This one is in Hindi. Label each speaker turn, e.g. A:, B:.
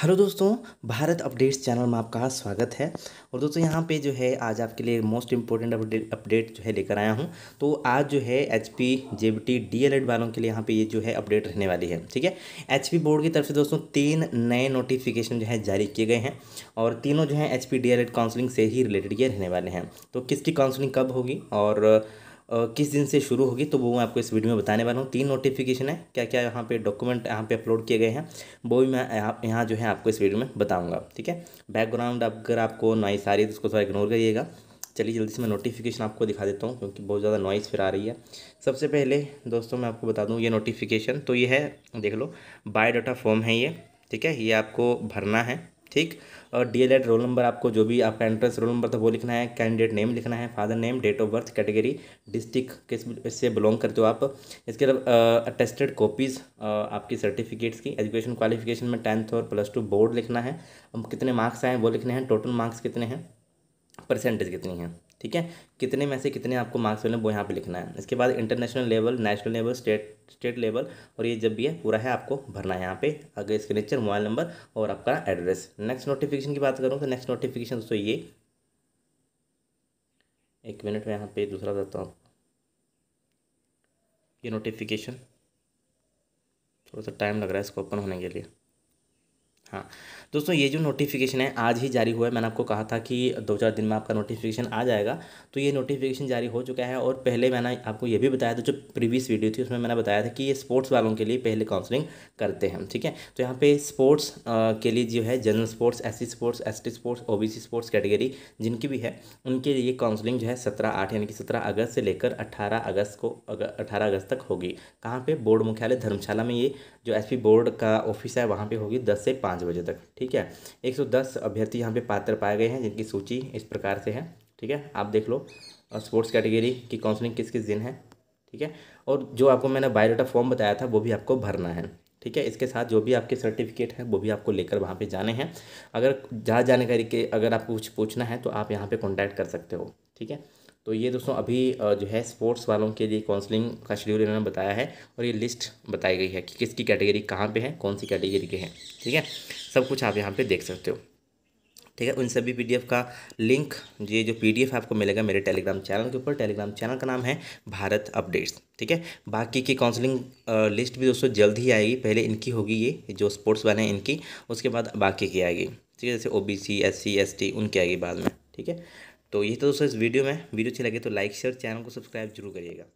A: हेलो दोस्तों भारत अपडेट्स चैनल में आपका स्वागत है और दोस्तों यहाँ पे जो है आज आपके लिए मोस्ट इम्पोर्टेंट अपडेट अपडेट जो है लेकर आया हूँ तो आज जो है H P J T D L ed वालों के लिए यहाँ पे ये जो है अपडेट रहने वाली है ठीक है एच पी बोर्ड की तरफ से दोस्तों तीन नए नोटिफिकेशन जो है जारी किए गए हैं और तीनों जो है H P D L ed counselling से ही रिलेटेड ये रहने वाले हैं तो किसकी काउंसलिंग कब होगी और किस दिन से शुरू होगी तो वो मैं आपको इस वीडियो में बताने वाला हूँ तीन नोटिफिकेशन है क्या क्या यहाँ पे डॉक्यूमेंट यहाँ पे अपलोड किए गए हैं वो भी मैं यहाँ जो है आपको इस वीडियो में बताऊँगा ठीक है बैकग्राउंड अगर आपको नॉइस आ रही है तो उसको थोड़ा इग्नोर करिएगा चलिए जल्दी से मैं नोटिफिकेशन आपको दिखा देता हूँ क्योंकि बहुत ज़्यादा नॉइस फिर आ रही है सबसे पहले दोस्तों मैं आपको बता दूँ ये नोटिफिकेशन तो ये है देख लो बायोडाटा फॉर्म है ये ठीक है ये आपको भरना है ठीक और डीएलएड रोल नंबर आपको जो भी आपका एंट्रेंस रोल नंबर था वो लिखना है कैंडिडेट नेम लिखना है father name date of birth category district किस से बिलोंग करते हो आप इसके अलावा अटेस्टेड कॉपीज़ आपकी सर्टिफिकेट्स की एजुकेशन क्वालिफिकेशन में टेंथ और प्लस टू बोर्ड लिखना है कितने मार्क्स आए वो लिखने हैं टोटल मार्क्स कितने हैं परसेंटेज कितनी है ठीक है कितने में से कितने आपको मार्क्स मिले वो यहाँ पे लिखना है इसके बाद international level national level state state level और ये जब भी है पूरा है आपको भरना है यहाँ पे आगे सिग्नेचर मोबाइल नंबर और आपका एड्रेस नेक्स्ट नोटिफिकेशन की बात करूँ तो नेक्स्ट नोटिफिकेशन दोस्तों ये एक मिनट में यहाँ पे दूसरा देता हूँ ये नोटिफिकेशन थोड़ा सा टाइम लग रहा है इसको ओपन होने के लिए हाँ दोस्तों ये जो नोटिफिकेशन है आज ही जारी हुआ है मैंने आपको कहा था कि दो चार दिन में आपका नोटिफिकेशन आ जाएगा तो ये नोटिफिकेशन जारी हो चुका है और पहले मैंने आपको ये भी बताया था जो प्रीवियस वीडियो थी उसमें मैंने बताया था कि ये स्पोर्ट्स वालों के लिए पहले काउंसलिंग करते हैं ठीक है तो यहाँ पे स्पोर्ट्स के लिए जो है general sports S sports S sports O sports category जिनकी भी है उनके लिए काउंसलिंग जो है सत्रह आठ यानी कि सत्रह अगस्त से लेकर अट्ठारह अगस्त को अठारह अगस्त तक होगी कहाँ पर बोर्ड मुख्यालय धर्मशाला में ये जो एस बोर्ड का ऑफिस है वहाँ पर होगी दस से पाँच पाँच बजे तक ठीक है एक सौ दस अभ्यर्थी यहाँ पे पात्र पाए गए हैं जिनकी सूची इस प्रकार से है ठीक है आप देख लो स्पोर्ट्स कैटेगरी की काउंसलिंग किस किस दिन है ठीक है और जो आपको मैंने बायोडाटा फॉर्म बताया था वो भी आपको भरना है ठीक है इसके साथ जो भी आपके सर्टिफिकेट हैं वो भी आपको लेकर वहाँ पे जाने हैं अगर जहाँ जानकारी के अगर आपको कुछ पूछना है तो आप यहाँ पे कांटेक्ट कर सकते हो ठीक है तो ये दोस्तों अभी जो है स्पोर्ट्स वालों के लिए काउंसलिंग का शेड्यूल इन्होंने बताया है और ये लिस्ट बताई गई है कि किसकी कैटेगरी कहाँ पे है कौन सी कैटेगरी के हैं ठीक है सब कुछ आप यहाँ पे देख सकते हो ठीक है उन सभी पीडीएफ का लिंक ये जो पीडीएफ आपको मिलेगा मेरे टेलीग्राम चैनल के ऊपर टेलीग्राम चैनल का नाम है भारत अपडेट्स ठीक है बाकी की काउंसलिंग लिस्ट भी दोस्तों जल्द ही आएगी पहले इनकी होगी ये जो स्पोर्ट्स वाले हैं इनकी उसके बाद बाकी की आएगी ठीक है जैसे O B C S C S T उनकी आएगी बाद में ठीक है तो ये तो दोस्तों इस वीडियो में वीडियो अच्छी लगे तो लाइक शेयर चैनल को सब्सक्राइब जरूर करिएगा